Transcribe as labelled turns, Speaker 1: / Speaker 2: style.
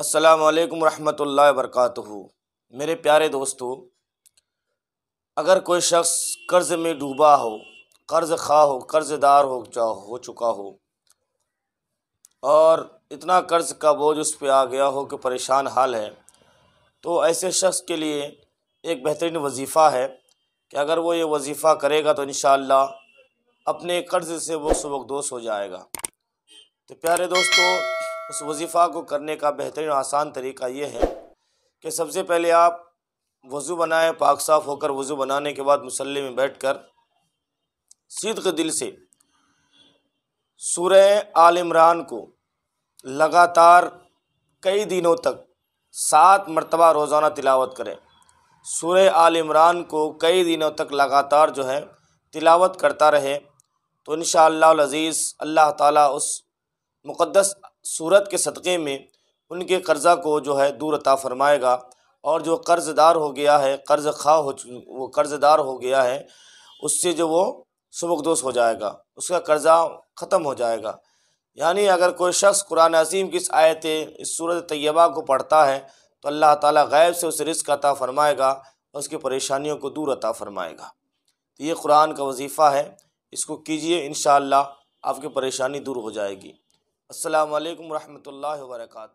Speaker 1: असलकम वरहमल वरक मेरे प्यारे दोस्तों अगर कोई शख्स कर्ज़ में डूबा हो कर्ज़ खा हो कर्ज़दार हो हो चुका हो और इतना कर्ज़ का बोझ उस पर आ गया हो कि परेशान हाल है तो ऐसे शख्स के लिए एक बेहतरीन वजीफ़ा है कि अगर वो ये वजीफ़ा करेगा तो इन अपने कर्ज़ से वो सबकदोस हो जाएगा तो प्यारे दोस्तों उस वजीफ़ा को करने का बेहतरीन आसान तरीका ये है कि सबसे पहले आप वज़ू बनाए पाक साफ़ होकर वज़ू बनाने के बाद मुसल्ले में बैठ कर के दिल से सूरह आल इमरान को लगातार कई दिनों तक सात मरतबा रोज़ाना तिलावत करें सूर्य आल इमरान को कई दिनों तक लगातार जो है तिलावत करता रहे तो इन अज़ीज़ अल्लाह ताला उस मुक़दस सूरत के सदक़े में उनके कर्ज़ा को जो है दूर अता फरमाएगा और जो कर्ज़दार हो गया है कर्ज़ खा हो वो कर्ज़दार हो गया है उससे जो वो सबकदोस हो जाएगा उसका कर्ज़ा ख़त्म हो जाएगा यानी अगर कोई शख्स कुरान अजीम की इस आयत इस सूरत तयबा को पढ़ता है तो अल्लाह ताला गैब से उसे रिस्क अता फरमाएगा और उसकी परेशानियों को दूर अता फरमाएगा तो ये कुरान का वजीफ़ा है इसको कीजिए इन आपकी परेशानी दूर हो जाएगी असलकम वरहमल वर्का